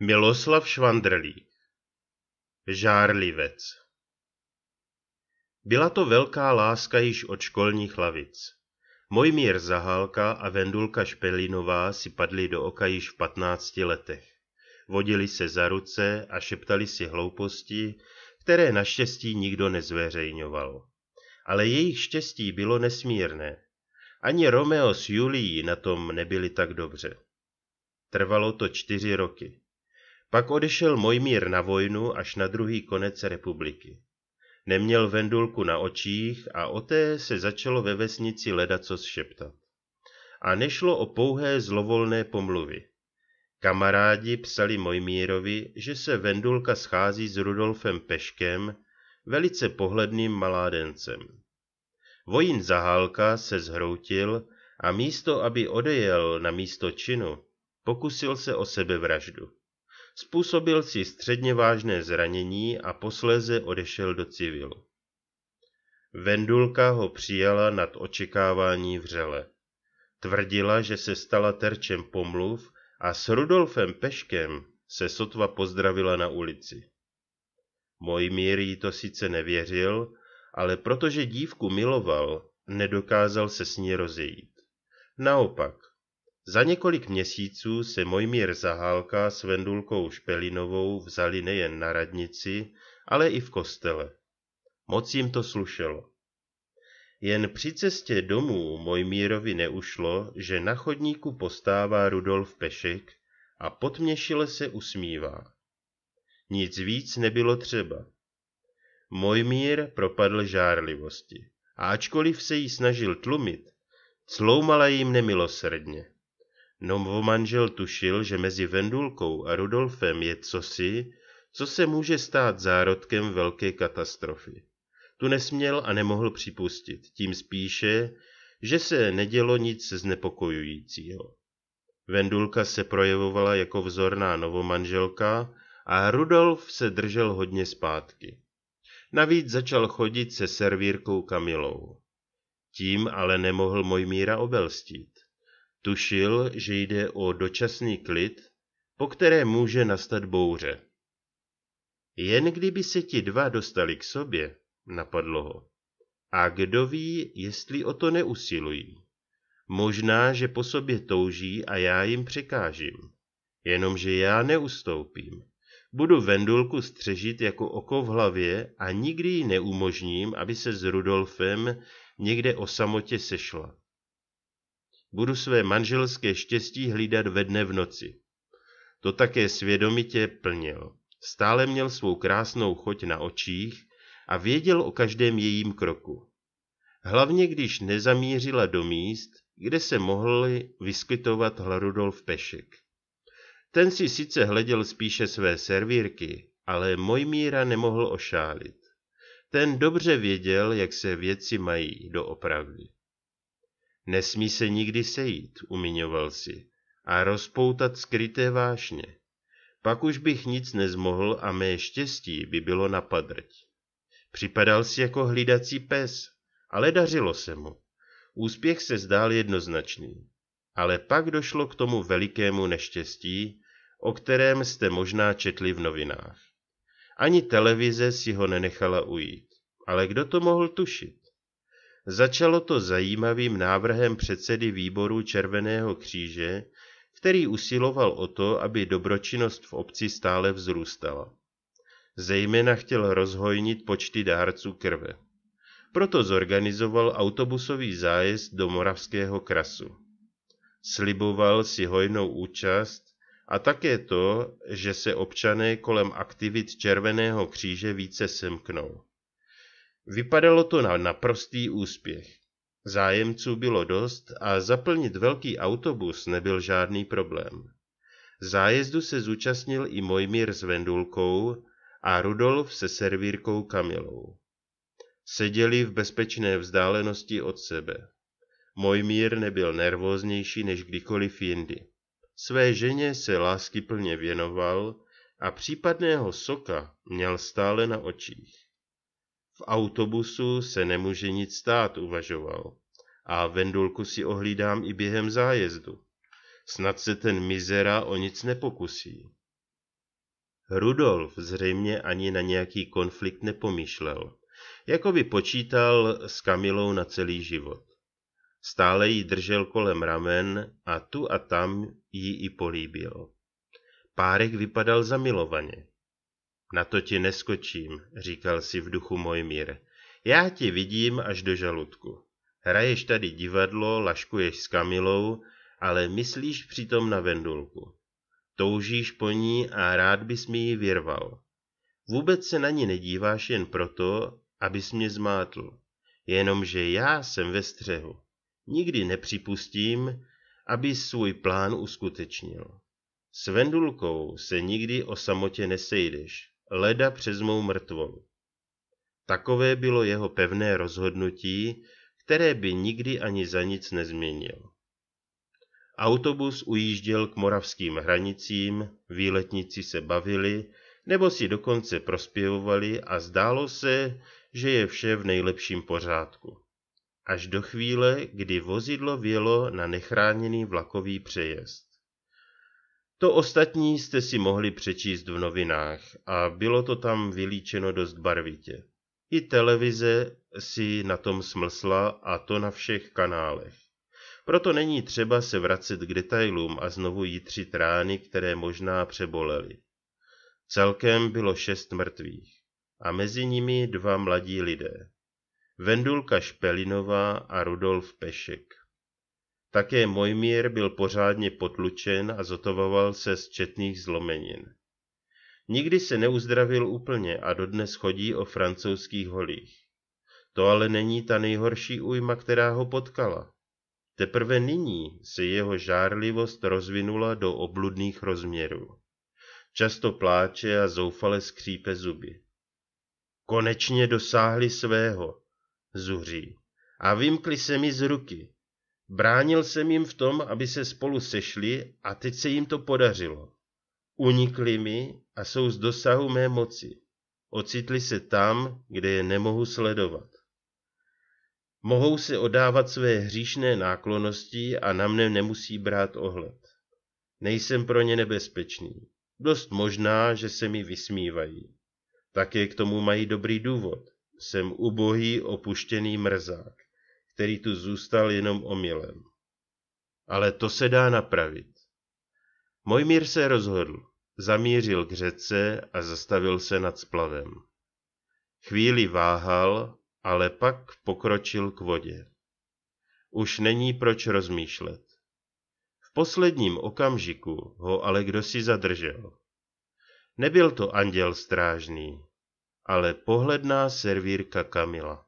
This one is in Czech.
Miloslav Švandrlí Žárlivec Byla to velká láska již od školních lavic. Mojmír Zahálka a Vendulka Špelinová si padli do oka již v patnácti letech. Vodili se za ruce a šeptali si hlouposti, které naštěstí nikdo nezveřejňoval. Ale jejich štěstí bylo nesmírné. Ani Romeo s Julií na tom nebyli tak dobře. Trvalo to čtyři roky. Pak odešel Mojmír na vojnu až na druhý konec republiky. Neměl vendulku na očích a o té se začalo ve vesnici ledacos šeptat. A nešlo o pouhé zlovolné pomluvy. Kamarádi psali Mojmírovi, že se Vendulka schází s Rudolfem Peškem, velice pohledným maládencem. Vojín Zahálka se zhroutil a místo, aby odejel na místo činu, pokusil se o sebevraždu. Způsobil si středně vážné zranění a posléze odešel do civilu. Vendulka ho přijala nad očekávání vřele. Tvrdila, že se stala terčem pomluv a s Rudolfem Peškem se sotva pozdravila na ulici. Mojmír jí to sice nevěřil, ale protože dívku miloval, nedokázal se s ní rozejít. Naopak, za několik měsíců se Mojmír Zahálka s Vendulkou Špelinovou vzali nejen na radnici, ale i v kostele. Moc jim to slušelo. Jen při cestě domů Mojmírovi neušlo, že na chodníku postává Rudolf Pešek a potměšile se usmívá. Nic víc nebylo třeba. Mojmír propadl žárlivosti a ačkoliv se jí snažil tlumit, cloumala jim nemilosrdně. Novomanžel tušil, že mezi Vendulkou a Rudolfem je cosi, co se může stát zárodkem velké katastrofy. Tu nesměl a nemohl připustit, tím spíše, že se nedělo nic znepokojujícího. Vendulka se projevovala jako vzorná novomanželka a Rudolf se držel hodně zpátky. Navíc začal chodit se servírkou Kamilou. Tím ale nemohl Mojmíra obelstít. Tušil, že jde o dočasný klid, po které může nastat bouře. Jen kdyby se ti dva dostali k sobě, napadlo ho. A kdo ví, jestli o to neusilují. Možná, že po sobě touží a já jim překážím. Jenomže já neustoupím. Budu Vendulku střežit jako oko v hlavě a nikdy ji neumožním, aby se s Rudolfem někde o samotě sešla budu své manželské štěstí hlídat ve dne v noci. To také svědomitě plnil. Stále měl svou krásnou choť na očích a věděl o každém jejím kroku. Hlavně když nezamířila do míst, kde se mohli vyskytovat Hladudolf Pešek. Ten si sice hleděl spíše své servírky, ale Mojmíra nemohl ošálit. Ten dobře věděl, jak se věci mají doopravdy. Nesmí se nikdy sejít, umiňoval si, a rozpoutat skryté vášně. Pak už bych nic nezmohl a mé štěstí by bylo napadrť. Připadal si jako hlídací pes, ale dařilo se mu. Úspěch se zdál jednoznačný. Ale pak došlo k tomu velikému neštěstí, o kterém jste možná četli v novinách. Ani televize si ho nenechala ujít. Ale kdo to mohl tušit? Začalo to zajímavým návrhem předsedy výboru Červeného kříže, který usiloval o to, aby dobročinnost v obci stále vzrůstala. Zejména chtěl rozhojnit počty dárců krve. Proto zorganizoval autobusový zájezd do Moravského krasu. Sliboval si hojnou účast a také to, že se občané kolem aktivit Červeného kříže více semknou. Vypadalo to na naprostý úspěch. Zájemců bylo dost a zaplnit velký autobus nebyl žádný problém. Zájezdu se zúčastnil i Mojmír s Vendulkou a Rudolf se servírkou Kamilou. Seděli v bezpečné vzdálenosti od sebe. Mojmír nebyl nervóznější než kdykoliv jindy. Své ženě se láskyplně věnoval a případného soka měl stále na očích. V autobusu se nemůže nic stát, uvažoval. A vendulku si ohlídám i během zájezdu. Snad se ten mizera o nic nepokusí. Rudolf zřejmě ani na nějaký konflikt nepomýšlel. Jako by počítal s Kamilou na celý život. Stále ji držel kolem ramen a tu a tam ji i políbil. Párek vypadal zamilovaně. Na to ti neskočím, říkal si v duchu Mojmír. Já ti vidím až do žaludku. Hraješ tady divadlo, laškuješ s Kamilou, ale myslíš přitom na Vendulku. Toužíš po ní a rád bys mi ji vyrval. Vůbec se na ní nedíváš jen proto, abys mě zmátl. Jenomže já jsem ve střehu. Nikdy nepřipustím, aby svůj plán uskutečnil. S Vendulkou se nikdy o samotě nesejdeš leda přes mou mrtvou. Takové bylo jeho pevné rozhodnutí, které by nikdy ani za nic nezměnil. Autobus ujížděl k moravským hranicím, výletníci se bavili, nebo si dokonce prospěvovali a zdálo se, že je vše v nejlepším pořádku. Až do chvíle, kdy vozidlo vělo na nechráněný vlakový přejezd. To ostatní jste si mohli přečíst v novinách a bylo to tam vylíčeno dost barvitě. I televize si na tom smlsla a to na všech kanálech. Proto není třeba se vracet k detailům a znovu jitřit rány, které možná přeboleli. Celkem bylo šest mrtvých a mezi nimi dva mladí lidé. Vendulka Špelinová a Rudolf Pešek. Také Mojmír byl pořádně potlučen a zotavoval se z četných zlomenin. Nikdy se neuzdravil úplně a dodnes chodí o francouzských holích. To ale není ta nejhorší újma, která ho potkala. Teprve nyní se jeho žárlivost rozvinula do obludných rozměrů. Často pláče a zoufale skřípe zuby. Konečně dosáhli svého, zuří, a vymkli se mi z ruky. Bránil jsem jim v tom, aby se spolu sešli a teď se jim to podařilo. Unikli mi a jsou z dosahu mé moci. Ocitli se tam, kde je nemohu sledovat. Mohou se odávat své hříšné náklonosti a na mne nemusí brát ohled. Nejsem pro ně nebezpečný. Dost možná, že se mi vysmívají. Také k tomu mají dobrý důvod. Jsem ubohý, opuštěný mrzák který tu zůstal jenom omylem. Ale to se dá napravit. Mojmír se rozhodl, zamířil k řece a zastavil se nad splavem. Chvíli váhal, ale pak pokročil k vodě. Už není proč rozmýšlet. V posledním okamžiku ho ale kdo si zadržel. Nebyl to anděl strážný, ale pohledná servírka Kamila.